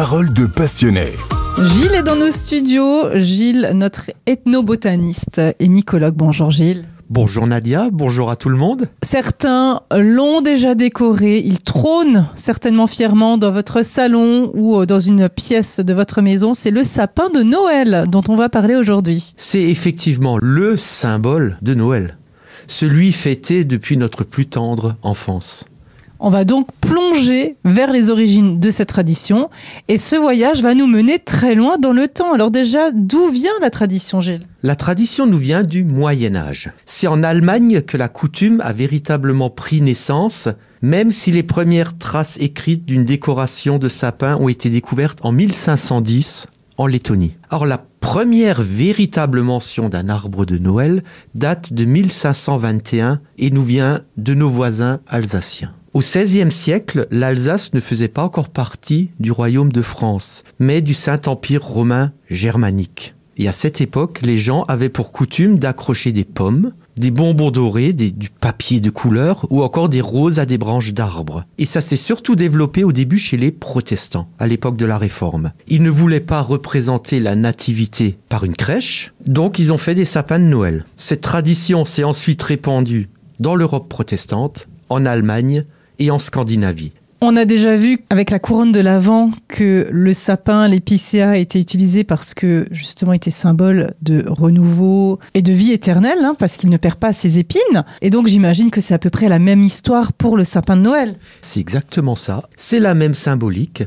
Parole de passionnés. Gilles est dans nos studios. Gilles, notre ethnobotaniste et mycologue. Bonjour Gilles. Bonjour Nadia, bonjour à tout le monde. Certains l'ont déjà décoré, Il trône certainement fièrement dans votre salon ou euh, dans une pièce de votre maison. C'est le sapin de Noël dont on va parler aujourd'hui. C'est effectivement le symbole de Noël, celui fêté depuis notre plus tendre enfance. On va donc plonger vers les origines de cette tradition et ce voyage va nous mener très loin dans le temps. Alors déjà, d'où vient la tradition, Gilles La tradition nous vient du Moyen Âge. C'est en Allemagne que la coutume a véritablement pris naissance, même si les premières traces écrites d'une décoration de sapin ont été découvertes en 1510 en Lettonie. Or, la première véritable mention d'un arbre de Noël date de 1521 et nous vient de nos voisins alsaciens. Au XVIe siècle, l'Alsace ne faisait pas encore partie du royaume de France, mais du Saint-Empire romain germanique. Et à cette époque, les gens avaient pour coutume d'accrocher des pommes, des bonbons dorés, du papier de couleur ou encore des roses à des branches d'arbres. Et ça s'est surtout développé au début chez les protestants, à l'époque de la Réforme. Ils ne voulaient pas représenter la nativité par une crèche, donc ils ont fait des sapins de Noël. Cette tradition s'est ensuite répandue dans l'Europe protestante, en Allemagne, et en Scandinavie. On a déjà vu avec la couronne de l'Avent que le sapin, l'épicéa, était utilisé parce que justement était symbole de renouveau et de vie éternelle, hein, parce qu'il ne perd pas ses épines. Et donc j'imagine que c'est à peu près la même histoire pour le sapin de Noël. C'est exactement ça. C'est la même symbolique.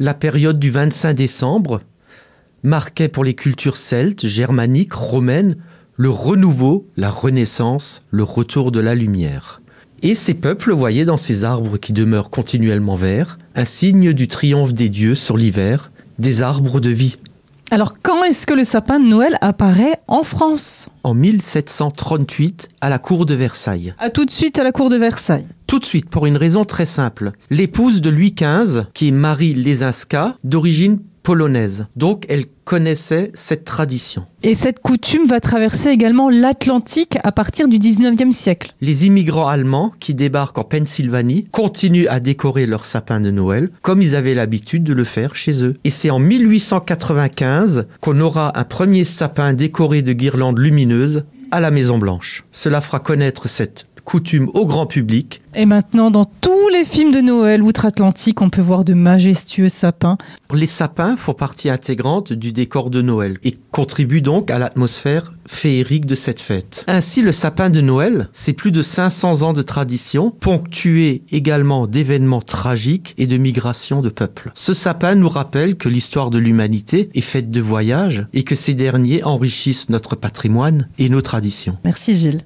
La période du 25 décembre marquait pour les cultures celtes, germaniques, romaines, le renouveau, la renaissance, le retour de la lumière. Et ces peuples voyaient dans ces arbres qui demeurent continuellement verts un signe du triomphe des dieux sur l'hiver, des arbres de vie. Alors quand est-ce que le sapin de Noël apparaît en France En 1738 à la cour de Versailles. À ah, tout de suite à la cour de Versailles. Tout de suite pour une raison très simple. L'épouse de Louis XV, qui est Marie Lesinska, d'origine polonaise. Donc elle connaissait cette tradition. Et cette coutume va traverser également l'Atlantique à partir du 19e siècle. Les immigrants allemands qui débarquent en Pennsylvanie continuent à décorer leur sapin de Noël comme ils avaient l'habitude de le faire chez eux. Et c'est en 1895 qu'on aura un premier sapin décoré de guirlandes lumineuses à la Maison Blanche. Cela fera connaître cette coutume au grand public. Et maintenant, dans tous les films de Noël outre-Atlantique, on peut voir de majestueux sapins. Les sapins font partie intégrante du décor de Noël et contribuent donc à l'atmosphère féerique de cette fête. Ainsi, le sapin de Noël, c'est plus de 500 ans de tradition, ponctué également d'événements tragiques et de migrations de peuples. Ce sapin nous rappelle que l'histoire de l'humanité est faite de voyages et que ces derniers enrichissent notre patrimoine et nos traditions. Merci Gilles.